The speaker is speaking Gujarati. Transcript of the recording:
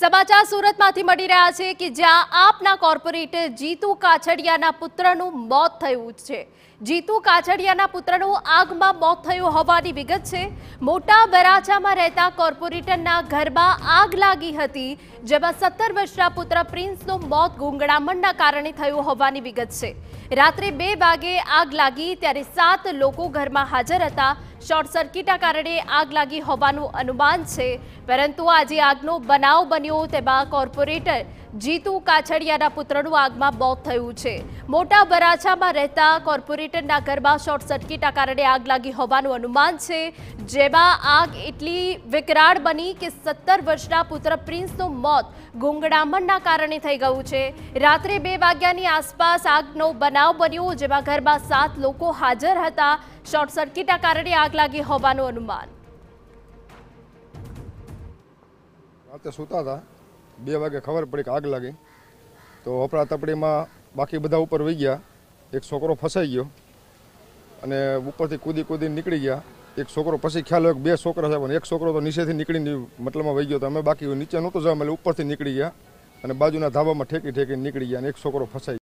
સમાચાર સુરતમાંથી મળી રહ્યા છે કે જ્યાં આપના કોર્પોરેટર જીતુ કાછડિયાના પુત્રનું મોત થયું છે જીતુ કાછડિયાના પુત્રનું આગમાં મોત થયું હોવાની વિગત છે મોટા વરાછામાં રહેતા કોર્પોરેટરના ઘરમાં આગ લાગી હતી જેમાં સત્તર વર્ષના પુત્ર પ્રિન્સનું મોત ગુંગળામણના કારણે થયું હોવાની વિગત છે રાત્રે બે વાગે આગ લાગી ત્યારે સાત લોકો ઘરમાં હાજર હતા શોર્ટ સર્કિટના કારણે આગ લાગી હોવાનું અનુમાન છે પરંતુ આજે આગનો બનાવ બન્યો તેમાં કોર્પોરેટર જીતુ કાછડિયાના પુત્રનું આગમાં મોત થયું છે મોટા બરાછામાં રહેતા કોર્પોરેટરના ઘરમાં શોર્ટ સર્કિટના કારણે આગ લાગી હોવાનું અનુમાન છે જેમાં આગ એટલી વિકરાળ બની કે સત્તર વર્ષના પુત્ર પ્રિન્સનું મોત ગુંગડામણના કારણે થઈ ગયું છે રાત્રે બે વાગ્યાની આસપાસ આગનો બનાવ બન્યો જેમાં ઘરમાં સાત લોકો હાજર હતા શોર્ટ સર્કિટના કારણે આગ લાગી હોવાનું અનુમાન રાતે સૂતા હતા બે વાગે ખબર પડી કે આગ લાગી તો તપડીમાં બાકી બધા ઉપર વહી ગયા એક છોકરો ફસાઈ ગયો અને ઉપરથી કૂદી કૂદી નીકળી ગયા એક છોકરો પછી ખ્યાલ આવ્યો બે છોકરા છે પણ એક છોકરો તો નીચેથી નીકળીને મતલબમાં વહી ગયો તો અમે બાકી નીચે નહોતો જવા એટલે ઉપરથી નીકળી ગયા અને બાજુના ધાબામાં ઠેકી ઠેકી નીકળી ગયા અને એક છોકરો ફસાઈ